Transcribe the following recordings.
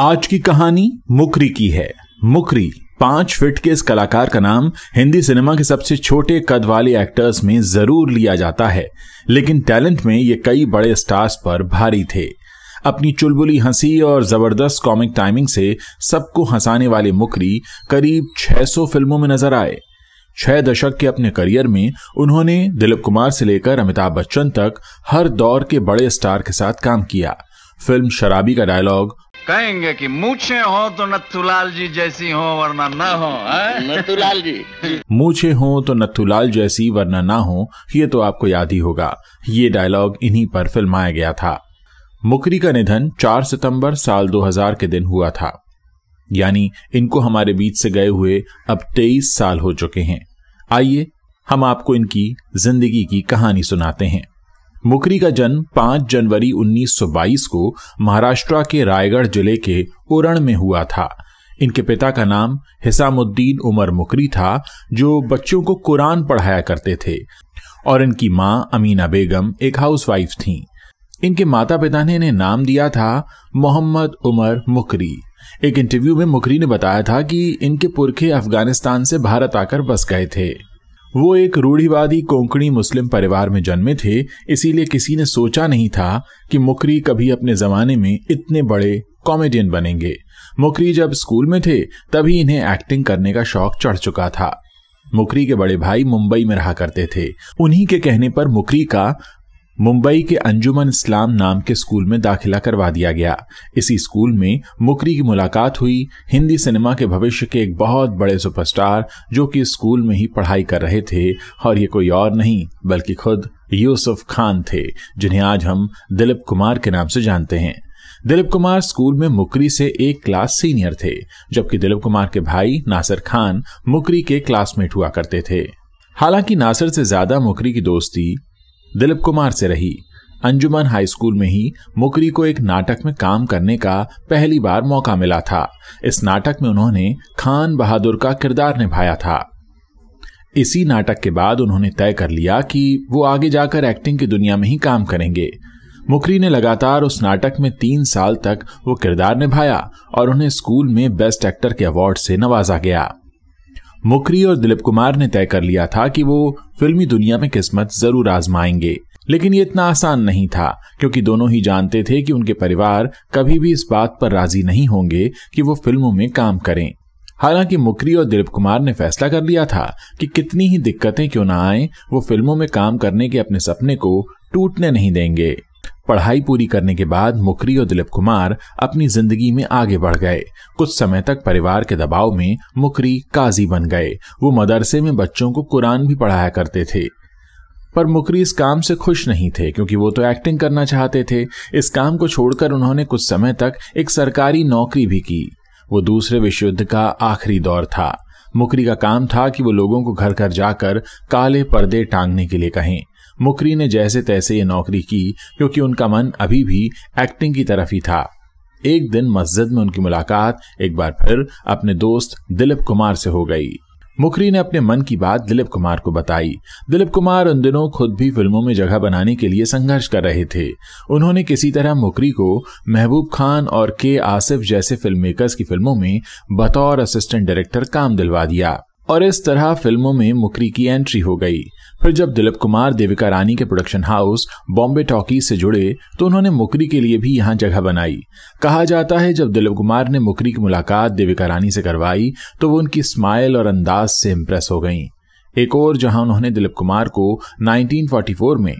आज की कहानी मुकरी की है मुकरी पांच फिट के इस कलाकार का नाम हिंदी सिनेमा के सबसे छोटे कद वाले एक्टर्स में जरूर लिया जाता है लेकिन टैलेंट में ये कई बड़े स्टार्स पर भारी थे अपनी चुलबुली हंसी और जबरदस्त कॉमिक टाइमिंग से सबको हंसाने वाले मुकरी करीब 600 फिल्मों में नजर आए छह दशक के अपने करियर में उन्होंने दिलीप कुमार से लेकर अमिताभ बच्चन तक हर दौर के बड़े स्टार के साथ काम किया फिल्म शराबी का डायलॉग कहेंगे कि मूछे हो तो नथुलाल जी जैसी हो वरना ना हो नथुलाल जी मूछे हो तो नथुलाल जैसी वरना ना हो ये तो आपको याद ही होगा ये डायलॉग इन्हीं पर फिल्माया गया था मुकरी का निधन 4 सितंबर साल 2000 के दिन हुआ था यानी इनको हमारे बीच से गए हुए अब 23 साल हो चुके हैं आइए हम आपको इनकी जिंदगी की कहानी सुनाते हैं मुकरी का जन्म 5 जनवरी 1922 को महाराष्ट्र के रायगढ़ जिले के उरण में हुआ था इनके पिता का नाम हिसामुद्दीन उमर मुकरी था जो बच्चों को कुरान पढ़ाया करते थे और इनकी माँ अमीना बेगम एक हाउसवाइफ थीं। इनके माता पिता ने इन्हें नाम दिया था मोहम्मद उमर मुकरी एक इंटरव्यू में मुकरी ने बताया था कि इनके पुरखे अफगानिस्तान से भारत आकर बस गए थे वो एक रूढ़ीवादी कोंकणी मुस्लिम परिवार में जन्मे थे इसीलिए किसी ने सोचा नहीं था कि मुकरी कभी अपने जमाने में इतने बड़े कॉमेडियन बनेंगे मुकरी जब स्कूल में थे तभी इन्हें एक्टिंग करने का शौक चढ़ चुका था मुकरी के बड़े भाई मुंबई में रहा करते थे उन्हीं के कहने पर मुकरी का मुंबई के अंजुमन इस्लाम नाम के स्कूल में दाखिला करवा दिया गया इसी स्कूल में मुकरी की मुलाकात हुई हिंदी सिनेमा के भविष्य के एक बहुत बड़े सुपरस्टार जो कि स्कूल में ही पढ़ाई कर रहे थे और ये कोई और नहीं बल्कि खुद यूसुफ खान थे जिन्हें आज हम दिलीप कुमार के नाम से जानते हैं दिलीप कुमार स्कूल में मुकरी से एक क्लास सीनियर थे जबकि दिलीप कुमार के भाई नासिर खान मुकरी के क्लासमेट हुआ करते थे हालांकि नासिर से ज्यादा मुकरी की दोस्ती दिलीप कुमार से रही अंजुमन हाई स्कूल में ही मुकरी को एक नाटक में काम करने का पहली बार मौका मिला था इस नाटक में उन्होंने खान बहादुर का किरदार निभाया था इसी नाटक के बाद उन्होंने तय कर लिया कि वो आगे जाकर एक्टिंग की दुनिया में ही काम करेंगे मुकरी ने लगातार उस नाटक में तीन साल तक वो किरदार निभाया और उन्हें स्कूल में बेस्ट एक्टर के अवार्ड से नवाजा गया मुकरी और दिलीप कुमार ने तय कर लिया था कि वो फिल्मी दुनिया में किस्मत जरूर आजमाएंगे लेकिन ये इतना आसान नहीं था क्योंकि दोनों ही जानते थे कि उनके परिवार कभी भी इस बात पर राजी नहीं होंगे कि वो फिल्मों में काम करें हालांकि मुकरी और दिलीप कुमार ने फैसला कर लिया था कि कितनी ही दिक्कतें क्यों ना आए वो फिल्मों में काम करने के अपने सपने को टूटने नहीं देंगे पढ़ाई पूरी करने के बाद मुकरी और दिलीप कुमार अपनी जिंदगी में आगे बढ़ गए कुछ समय तक परिवार के दबाव में मुकरी काजी बन गए वो मदरसे में बच्चों को कुरान भी पढ़ाया करते थे पर मुकरी इस काम से खुश नहीं थे क्योंकि वो तो एक्टिंग करना चाहते थे इस काम को छोड़कर उन्होंने कुछ समय तक एक सरकारी नौकरी भी की वो दूसरे विश्व युद्ध का आखिरी दौर था मुकरी का काम था कि वो लोगों को घर घर जाकर काले पर्दे टांगने के लिए कहें मुकरी ने जैसे तैसे ये नौकरी की क्योंकि उनका मन अभी भी एक्टिंग की तरफ ही था एक दिन मस्जिद में उनकी मुलाकात एक बार फिर अपने दोस्त दिलीप कुमार से हो गई मुखरी ने अपने मन की बात दिलीप कुमार को बताई दिलीप कुमार उन दिनों खुद भी फिल्मों में जगह बनाने के लिए संघर्ष कर रहे थे उन्होंने किसी तरह मुखरी को महबूब खान और के आसिफ जैसे फिल्म मेकर्स की फिल्मों में बतौर असिस्टेंट डायरेक्टर काम दिलवा दिया और इस तरह फिल्मों में मुकरी की एंट्री हो गई फिर जब दिलीप कुमार देविका रानी के प्रोडक्शन हाउस बॉम्बे टॉकी से जुड़े तो उन्होंने मुकरी के लिए भी यहाँ जगह बनाई कहा जाता है जब दिलीप कुमार ने मुकरी की मुलाकात देविका रानी से करवाई तो वो उनकी स्माइल और अंदाज से इम्प्रेस हो गईं एक और जहां उन्होंने दिलीप कुमार को 1944 में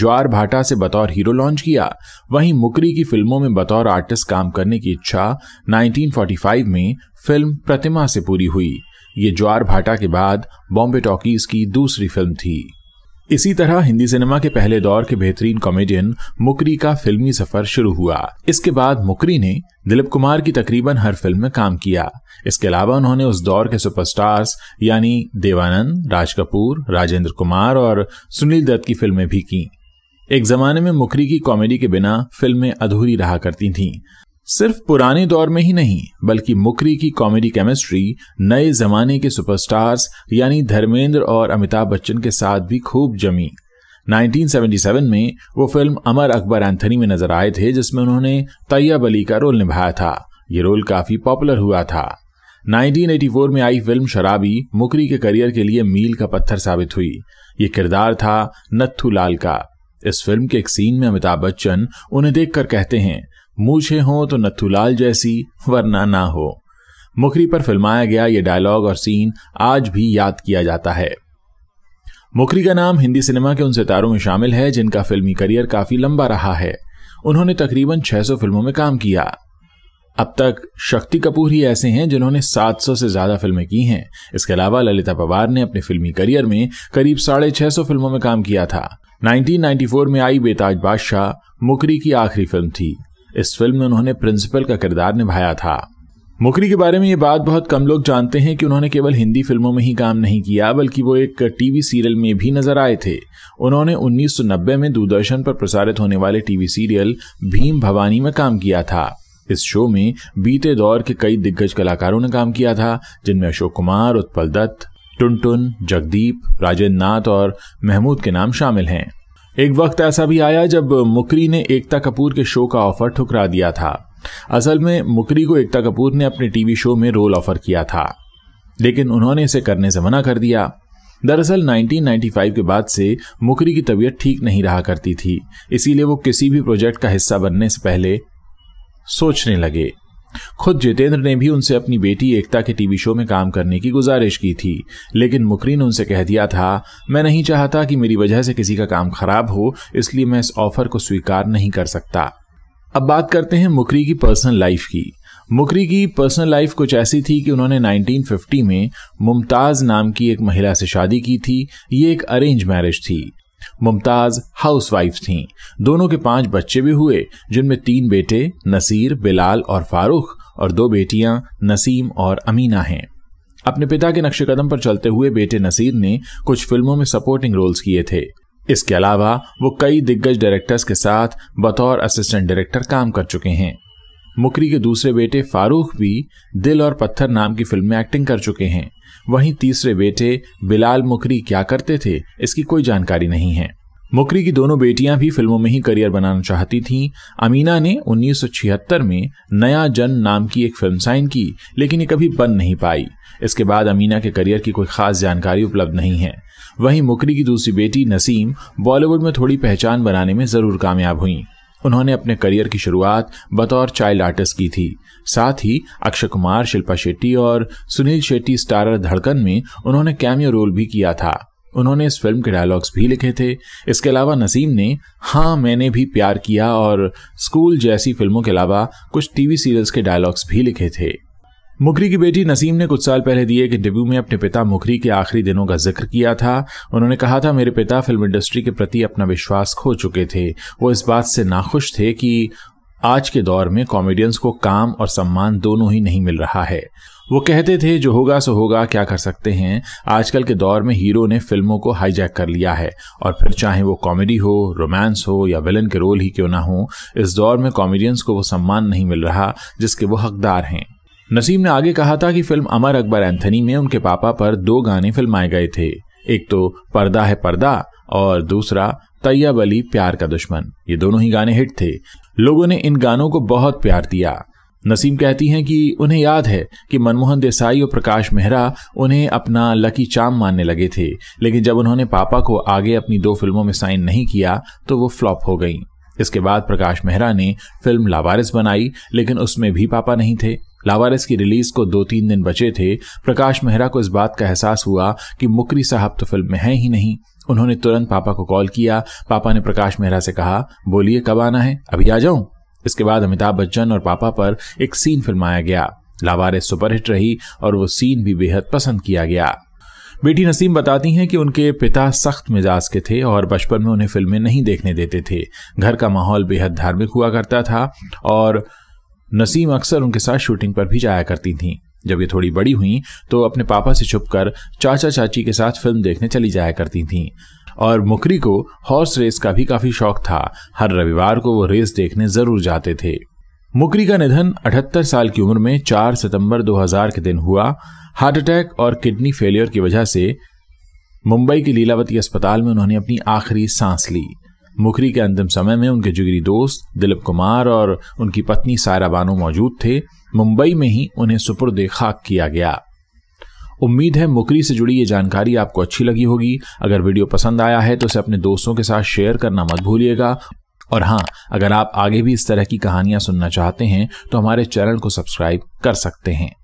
ज्वार भाटा से बतौर हीरो लॉन्च किया वहीं मुकरी की फिल्मों में बतौर आर्टिस्ट काम करने की इच्छा 1945 में फिल्म प्रतिमा से पूरी हुई ये ज्वार भाटा के बाद बॉम्बे टॉकीज की दूसरी फिल्म थी इसी तरह हिंदी सिनेमा के पहले दौर के बेहतरीन कॉमेडियन मुकरी का फिल्मी सफर शुरू हुआ इसके बाद मुकरी ने दिलीप कुमार की तकरीबन हर फिल्म में काम किया इसके अलावा उन्होंने उस दौर के सुपरस्टार्स यानी देवानंद राज कपूर राजेंद्र कुमार और सुनील दत्त की फिल्में भी की एक जमाने में मुकरी की कॉमेडी के बिना फिल्में अधूरी रहा करती थीं सिर्फ पुराने दौर में ही नहीं बल्कि मुकरी की कॉमेडी केमिस्ट्री नए जमाने के सुपरस्टार्स यानी धर्मेंद्र और अमिताभ बच्चन के साथ भी खूब जमी 1977 में वो फिल्म अमर अकबर एंथनी में नजर आए थे जिसमें उन्होंने तैयब अली का रोल निभाया था ये रोल काफी पॉपुलर हुआ था 1984 में आई फिल्म शराबी मुकरी के करियर के लिए मील का पत्थर साबित हुई ये किरदार था नत्थू लाल का इस फिल्म के एक सीन में अमिताभ बच्चन उन्हें देखकर कहते हैं मूछे हों तो नथुलाल जैसी वरना ना हो मुखरी पर फिल्माया गया ये डायलॉग और सीन आज भी याद किया जाता है मुखरी का नाम हिंदी सिनेमा के उन सितारों में शामिल है जिनका फिल्मी करियर काफी लंबा रहा है उन्होंने तकरीबन 600 फिल्मों में काम किया अब तक शक्ति कपूर ही ऐसे हैं जिन्होंने 700 से ज्यादा फिल्में की हैं इसके अलावा ललिता पवार ने अपने फिल्मी करियर में करीब साढ़े छह सौ फिल्मों में काम किया था 1994 में आई बेताज बादशाह मुकरी की आखिरी फिल्म थी इस फिल्म में उन्होंने प्रिंसिपल का किरदार निभाया था मुकरी के बारे में ये बात बहुत कम लोग जानते हैं कि उन्होंने केवल हिंदी फिल्मों में ही काम नहीं किया बल्कि वो एक टीवी सीरियल में भी नजर आए थे उन्होंने 1990 में दूरदर्शन पर प्रसारित होने वाले टीवी सीरियल भीम भवानी में काम किया था इस शो में बीते दौर के कई दिग्गज कलाकारों ने काम किया था जिनमें अशोक कुमार उत्पल दत्त टुन जगदीप राजेंद्र नाथ और महमूद के नाम शामिल हैं एक वक्त ऐसा भी आया जब मुकरी ने एकता कपूर के शो का ऑफर ठुकरा दिया था असल में मुकरी को एकता कपूर ने अपने टीवी शो में रोल ऑफर किया था लेकिन उन्होंने इसे करने से मना कर दिया दरअसल 1995 के बाद से मुकरी की तबीयत ठीक नहीं रहा करती थी इसीलिए वो किसी भी प्रोजेक्ट का हिस्सा बनने से पहले सोचने लगे खुद जितेंद्र ने भी उनसे अपनी बेटी एकता के टीवी शो में काम करने की गुजारिश की थी लेकिन मुकरी ने उनसे कह दिया था मैं नहीं चाहता कि मेरी वजह से किसी का काम खराब हो इसलिए मैं इस ऑफर को स्वीकार नहीं कर सकता अब बात करते हैं मुकरी की पर्सनल लाइफ की मुकरी की पर्सनल लाइफ कुछ ऐसी थी कि उन्होंने 1950 में मुमताज नाम की एक महिला से शादी की थी ये एक अरेंज मैरिज थी मुमताज हाउसवाइफ थीं दोनों के पांच बच्चे भी हुए जिनमें तीन बेटे नसीर बिलाल और फारूख और दो बेटियां नसीम और अमीना हैं अपने पिता के नक्शे कदम पर चलते हुए बेटे नसीर ने कुछ फिल्मों में सपोर्टिंग रोल्स किए थे इसके अलावा वो कई दिग्गज डायरेक्टर्स के साथ बतौर असिस्टेंट डायरेक्टर काम कर चुके हैं मुकरी के दूसरे बेटे फारूख भी दिल और पत्थर नाम की फिल्म में एक्टिंग कर चुके हैं वहीं तीसरे बेटे बिलाल मुकरी क्या करते थे इसकी कोई जानकारी नहीं है मुकरी की दोनों बेटियां भी फिल्मों में ही करियर बनाना चाहती थीं। अमीना ने 1976 में नया जन नाम की एक फिल्म साइन की लेकिन ये कभी बन नहीं पाई इसके बाद अमीना के करियर की कोई खास जानकारी उपलब्ध नहीं है वहीं मुकरी की दूसरी बेटी नसीम बॉलीवुड में थोड़ी पहचान बनाने में जरूर कामयाब हुई उन्होंने अपने करियर की शुरुआत बतौर चाइल्ड आर्टिस्ट की थी साथ ही अक्षय कुमार शिल्पा शेट्टी और सुनील शेट्टी स्टारर धड़कन में उन्होंने कैमियो रोल भी किया था उन्होंने इस फिल्म के डायलॉग्स भी लिखे थे इसके अलावा नसीम ने हाँ मैंने भी प्यार किया और स्कूल जैसी फिल्मों के अलावा कुछ टीवी सीरियल्स के डायलॉग्स भी लिखे थे मुखरी की बेटी नसीम ने कुछ साल पहले दिए एक इंटरव्यू में अपने पिता मुखरी के आखिरी दिनों का जिक्र किया था उन्होंने कहा था मेरे पिता फिल्म इंडस्ट्री के प्रति अपना विश्वास खो चुके थे वो इस बात से नाखुश थे कि आज के दौर में कॉमेडियंस को काम और सम्मान दोनों ही नहीं मिल रहा है वो कहते थे जो होगा सो होगा क्या कर सकते हैं आजकल के दौर में हीरो ने फिल्मों को हाईजैक कर लिया है और फिर चाहे वो कॉमेडी हो रोमांस हो या विलन के रोल ही क्यों ना हो इस दौर में कॉमेडियंस को वो सम्मान नहीं मिल रहा जिसके वो हकदार हैं नसीम ने आगे कहा था कि फिल्म अमर अकबर एंथनी में उनके पापा पर दो गाने फिल्माए गए थे एक तो पर्दा है पर्दा और दूसरा तैयब अली प्यार का दुश्मन ये दोनों ही गाने हिट थे लोगों ने इन गानों को बहुत प्यार दिया नसीम कहती हैं कि उन्हें याद है कि मनमोहन देसाई और प्रकाश मेहरा उन्हें अपना लकी चाम मानने लगे थे लेकिन जब उन्होंने पापा को आगे अपनी दो फिल्मों में साइन नहीं किया तो वो फ्लॉप हो गई इसके बाद प्रकाश मेहरा ने फिल्म लावारिस बनाई लेकिन उसमें भी पापा नहीं थे लावारिस की रिलीज को दो तीन दिन बचे थे प्रकाश मेहरा को इस बात का एहसास हुआ कि मुकरी साहब तो फिल्म में हैं ही नहीं उन्होंने तुरंत पापा को कॉल किया पापा ने प्रकाश मेहरा से कहा बोलिए कब आना है अभी आ जाऊं इसके बाद अमिताभ बच्चन और पापा पर एक सीन फिल्माया गया लावारिस सुपरहिट रही और वो सीन भी बेहद पसंद किया गया बेटी नसीम बताती हैं कि उनके पिता सख्त मिजाज के थे और बचपन में उन्हें फिल्में नहीं देखने देते थे घर का माहौल बेहद धार्मिक हुआ करता था और नसीम अक्सर उनके साथ शूटिंग पर भी जाया करती थीं जब ये थोड़ी बड़ी हुई तो अपने पापा से छुपकर चाचा चाची के साथ फिल्म देखने चली जाया करती थीं और मुकरी को हॉर्स रेस का भी काफी शौक था हर रविवार को वो रेस देखने जरूर जाते थे मुकरी का निधन 78 साल की उम्र में 4 सितंबर 2000 के दिन हुआ हार्ट अटैक और किडनी फेलियर की वजह से मुंबई के लीलावती अस्पताल में उन्होंने अपनी आखिरी सांस ली मुखरी के अंतिम समय में उनके जिगरी दोस्त दिलीप कुमार और उनकी पत्नी सायरा बानो मौजूद थे मुंबई में ही उन्हें सुपुर्द खाक किया गया उम्मीद है मुकरी से जुड़ी ये जानकारी आपको अच्छी लगी होगी अगर वीडियो पसंद आया है तो इसे अपने दोस्तों के साथ शेयर करना मत भूलिएगा और हाँ अगर आप आगे भी इस तरह की कहानियां सुनना चाहते हैं तो हमारे चैनल को सब्सक्राइब कर सकते हैं